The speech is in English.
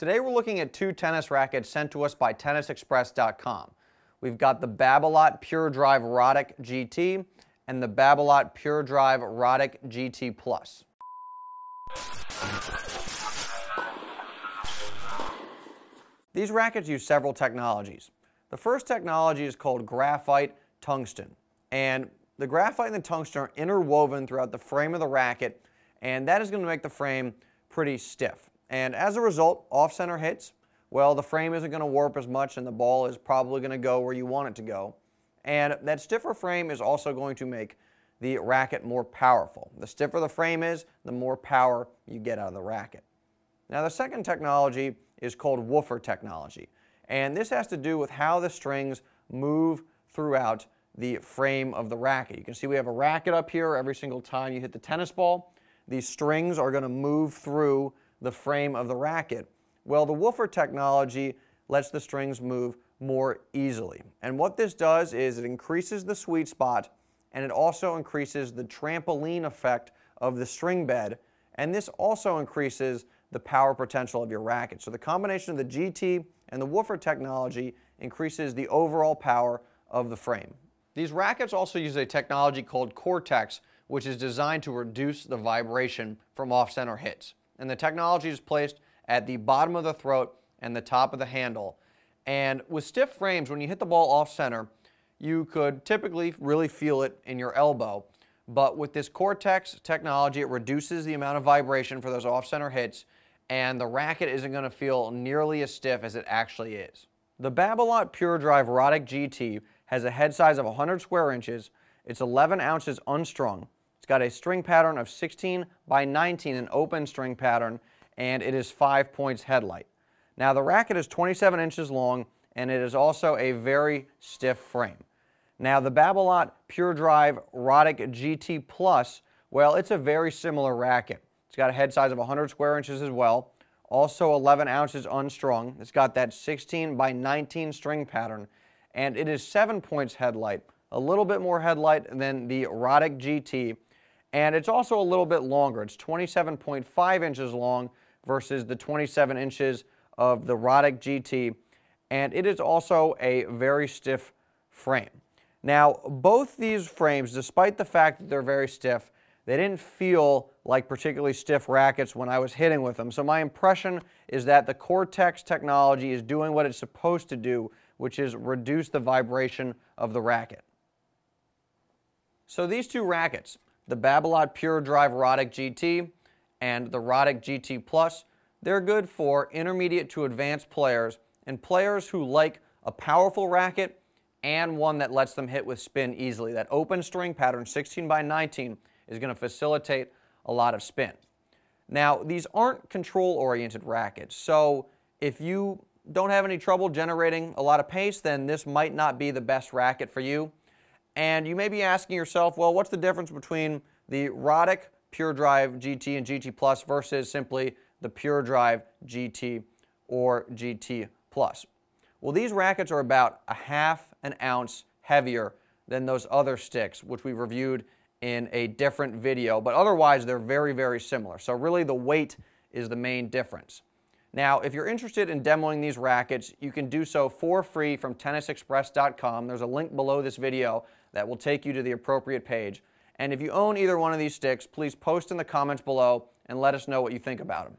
Today we're looking at two tennis rackets sent to us by TennisExpress.com. We've got the Babolat Pure Drive Rodic GT and the Babolat Pure Drive Rodic GT Plus. These rackets use several technologies. The first technology is called graphite tungsten. And the graphite and the tungsten are interwoven throughout the frame of the racket, and that is going to make the frame pretty stiff. And as a result, off center hits, well, the frame isn't going to warp as much and the ball is probably going to go where you want it to go. And that stiffer frame is also going to make the racket more powerful. The stiffer the frame is, the more power you get out of the racket. Now, the second technology is called woofer technology. And this has to do with how the strings move throughout the frame of the racket. You can see we have a racket up here every single time you hit the tennis ball. These strings are going to move through the frame of the racket. Well, the woofer technology lets the strings move more easily. And what this does is it increases the sweet spot and it also increases the trampoline effect of the string bed. And this also increases the power potential of your racket. So the combination of the GT and the woofer technology increases the overall power of the frame. These rackets also use a technology called Cortex, which is designed to reduce the vibration from off-center hits and the technology is placed at the bottom of the throat and the top of the handle. And with stiff frames, when you hit the ball off center, you could typically really feel it in your elbow. But with this Cortex technology, it reduces the amount of vibration for those off-center hits, and the racket isn't going to feel nearly as stiff as it actually is. The Babolat Pure Drive Rodic GT has a head size of 100 square inches, it's 11 ounces unstrung, got a string pattern of 16 by 19, an open string pattern, and it is five points headlight. Now the racket is 27 inches long and it is also a very stiff frame. Now the Babolat Pure Drive Rodic GT Plus, well it's a very similar racket. It's got a head size of 100 square inches as well, also 11 ounces unstrung. It's got that 16 by 19 string pattern and it is seven points headlight, a little bit more headlight than the Rodic GT and it's also a little bit longer. It's 27.5 inches long versus the 27 inches of the Roddick GT. And it is also a very stiff frame. Now, both these frames, despite the fact that they're very stiff, they didn't feel like particularly stiff rackets when I was hitting with them. So my impression is that the Cortex technology is doing what it's supposed to do, which is reduce the vibration of the racket. So these two rackets, the Babolat Pure Drive Roddick GT and the Roddick GT Plus, they're good for intermediate to advanced players and players who like a powerful racket and one that lets them hit with spin easily. That open string pattern, 16 by 19, is going to facilitate a lot of spin. Now, these aren't control-oriented rackets, so if you don't have any trouble generating a lot of pace, then this might not be the best racket for you. And you may be asking yourself, well, what's the difference between the Roddick Pure Drive GT and GT Plus versus simply the Pure Drive GT or GT Plus? Well, these rackets are about a half an ounce heavier than those other sticks, which we reviewed in a different video, but otherwise they're very, very similar. So really the weight is the main difference. Now, if you're interested in demoing these rackets, you can do so for free from tennisexpress.com. There's a link below this video that will take you to the appropriate page. And if you own either one of these sticks, please post in the comments below and let us know what you think about them.